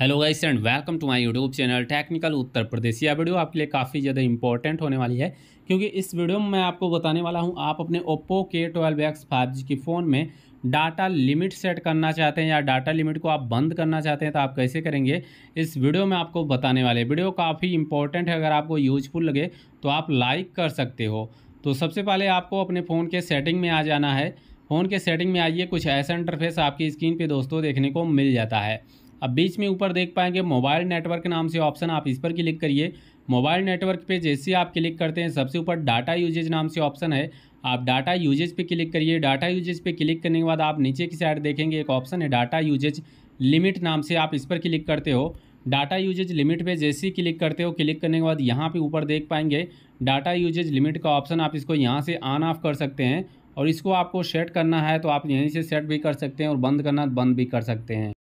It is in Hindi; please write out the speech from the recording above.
hello guys and welcome to my YouTube channel technical Uttar Pradesh यह वीडियो आपके लिए काफ़ी ज़्यादा इंपॉर्टेंट होने वाली है क्योंकि इस वीडियो में मैं आपको बताने वाला हूं आप अपने ओप्पो के ट्वेल्व एक्स फाइव जी की फ़ोन में डाटा लिमिट सेट करना चाहते हैं या डाटा लिमिट को आप बंद करना चाहते हैं तो आप कैसे करेंगे इस वीडियो में आपको बताने वाले वीडियो काफ़ी इंपॉर्टेंट है अगर आपको यूजफुल लगे तो आप लाइक कर सकते हो तो सबसे पहले आपको अपने फ़ोन के सेटिंग में आ जाना है फ़ोन के सेटिंग में आइए कुछ ऐसा इंटरफेस आपकी स्क्रीन पर दोस्तों देखने को मिल जाता है अब बीच में ऊपर देख पाएंगे मोबाइल नेटवर्क नाम से ऑप्शन आप इस पर क्लिक करिए मोबाइल नेटवर्क पे जैसे आप क्लिक करते हैं सबसे ऊपर डाटा यूजेज नाम से ऑप्शन है आप डाटा यूजेज पे क्लिक करिए डाटा यूजेज पे क्लिक करने के बाद आप नीचे की साइड देखेंगे एक ऑप्शन है डाटा यूजेज लिमिट नाम से आप इस पर क्लिक करते हो डाटा यूजेज लिमिट पे जैसे ही क्लिक करते हो क्लिक करने के बाद यहाँ पे ऊपर देख पाएंगे डाटा यूजेज लिमिट का ऑप्शन आप इसको यहाँ से ऑन ऑफ कर सकते हैं और इसको आपको सेट करना है तो आप यहीं से सेट भी कर सकते हैं और बंद करना बंद भी कर सकते हैं